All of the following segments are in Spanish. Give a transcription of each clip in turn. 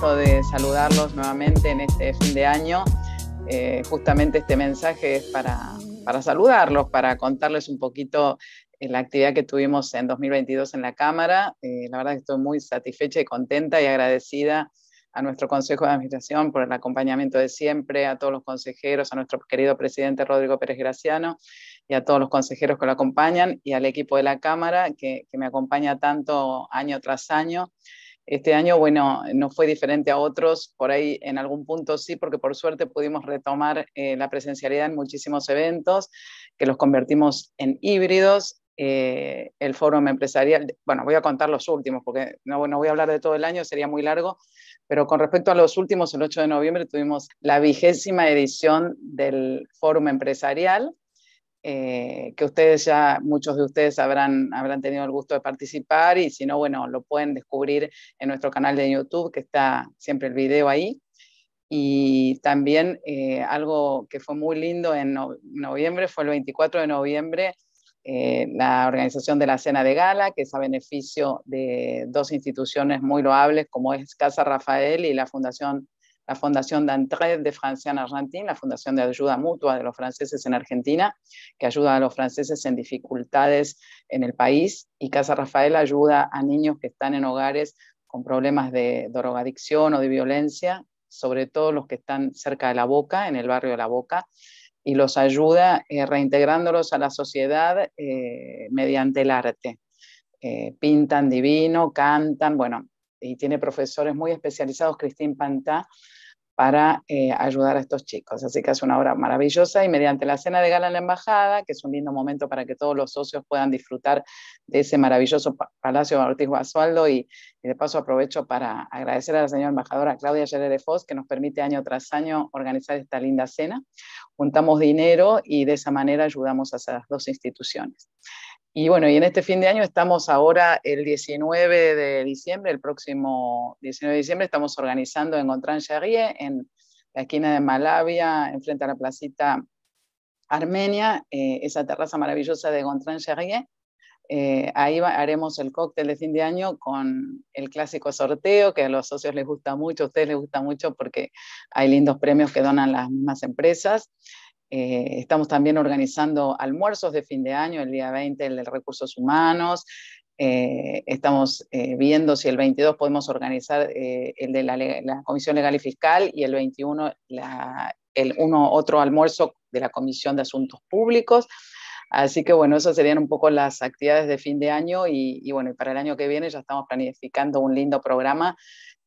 de saludarlos nuevamente en este fin de año. Eh, justamente este mensaje es para, para saludarlos, para contarles un poquito eh, la actividad que tuvimos en 2022 en la Cámara. Eh, la verdad que estoy muy satisfecha y contenta y agradecida a nuestro Consejo de Administración por el acompañamiento de siempre, a todos los consejeros, a nuestro querido presidente Rodrigo Pérez Graciano y a todos los consejeros que lo acompañan y al equipo de la Cámara que, que me acompaña tanto año tras año este año, bueno, no fue diferente a otros, por ahí en algún punto sí, porque por suerte pudimos retomar eh, la presencialidad en muchísimos eventos, que los convertimos en híbridos. Eh, el fórum empresarial, bueno, voy a contar los últimos, porque no, no voy a hablar de todo el año, sería muy largo, pero con respecto a los últimos, el 8 de noviembre tuvimos la vigésima edición del fórum empresarial, eh, que ustedes ya, muchos de ustedes habrán, habrán tenido el gusto de participar y si no, bueno, lo pueden descubrir en nuestro canal de YouTube, que está siempre el video ahí. Y también eh, algo que fue muy lindo en noviembre, fue el 24 de noviembre, eh, la organización de la Cena de Gala, que es a beneficio de dos instituciones muy loables como es Casa Rafael y la Fundación la Fundación de Francia en Argentina, la Fundación de Ayuda Mutua de los Franceses en Argentina, que ayuda a los franceses en dificultades en el país, y Casa Rafael ayuda a niños que están en hogares con problemas de drogadicción o de violencia, sobre todo los que están cerca de La Boca, en el barrio de La Boca, y los ayuda eh, reintegrándolos a la sociedad eh, mediante el arte. Eh, pintan divino, cantan, bueno, y tiene profesores muy especializados, Cristín Pantá, para eh, ayudar a estos chicos. Así que es una obra maravillosa y mediante la cena de gala en la embajada, que es un lindo momento para que todos los socios puedan disfrutar de ese maravilloso palacio de Ortiz Basualdo y, de paso aprovecho para agradecer a la señora embajadora Claudia Yerere Foz que nos permite año tras año organizar esta linda cena. Juntamos dinero y de esa manera ayudamos a esas dos instituciones. Y bueno, y en este fin de año estamos ahora el 19 de diciembre, el próximo 19 de diciembre, estamos organizando en Gontran Charrier, en la esquina de Malavia, enfrente a la placita Armenia, eh, esa terraza maravillosa de Gontran Charrier. Eh, ahí haremos el cóctel de fin de año con el clásico sorteo, que a los socios les gusta mucho, a ustedes les gusta mucho porque hay lindos premios que donan las mismas empresas. Eh, estamos también organizando almuerzos de fin de año, el día 20 el de recursos humanos. Eh, estamos eh, viendo si el 22 podemos organizar el de la, Comisión Legal y Fiscal y el 21 el uno, otro almuerzo de la Comisión de Asuntos Públicos. Así que bueno, esas serían un poco las actividades de fin de año y, y bueno, para el año que viene ya estamos planificando un lindo programa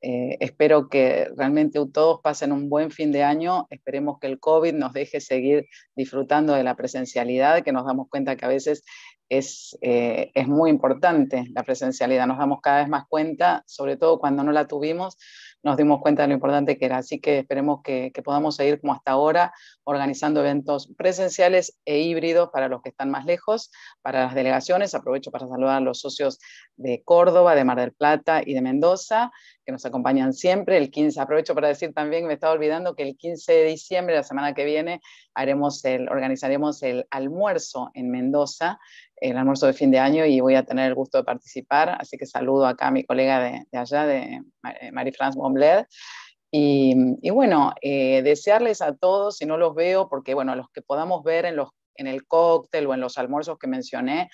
eh, espero que realmente todos pasen un buen fin de año. Esperemos que el COVID nos deje seguir disfrutando de la presencialidad, que nos damos cuenta que a veces es, eh, es muy importante la presencialidad. Nos damos cada vez más cuenta, sobre todo cuando no la tuvimos, nos dimos cuenta de lo importante que era. Así que esperemos que, podamos seguir como hasta ahora, organizando eventos presenciales e híbridos para los que están más lejos, para las delegaciones. Aprovecho para saludar a los socios de Córdoba, de Mar del Plata y de Mendoza, que nos acompañan siempre. El 15, aprovecho para decir también, me estaba olvidando que el 15 de diciembre, la semana que viene, haremos el, organizaremos el almuerzo en Mendoza, el almuerzo de fin de año, y voy a tener el gusto de participar. Así que saludo acá a mi colega de, allá, de eh, Marie-France Bombled. Y, bueno, eh, desearles a todos, si no los veo, porque bueno, los que podamos ver en, los, en el cóctel o en los almuerzos que mencioné,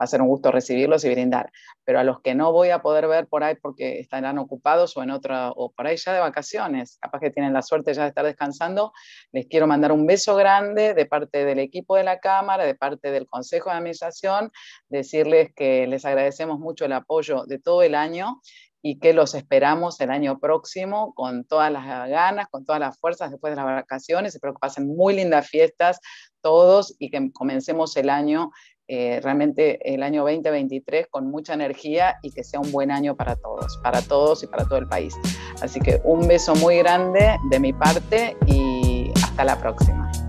va a ser un gusto recibirlos y brindar. Pero a los que no voy a poder ver por ahí porque estarán ocupados o en otra, o por ahí ya de vacaciones, capaz que tienen la suerte ya de estar descansando, les quiero mandar un beso grande de parte del equipo de la Cámara, de parte del Consejo de Administración, decirles que les agradecemos mucho el apoyo de todo el año y que los esperamos el año próximo con todas las ganas, con todas las fuerzas después de las vacaciones. Espero que pasen muy lindas fiestas todos y que comencemos el año eh, realmente el año 2023 con mucha energía y que sea un buen año para todos, para todos y para todo el país. Así que un beso muy grande de mi parte y hasta la próxima.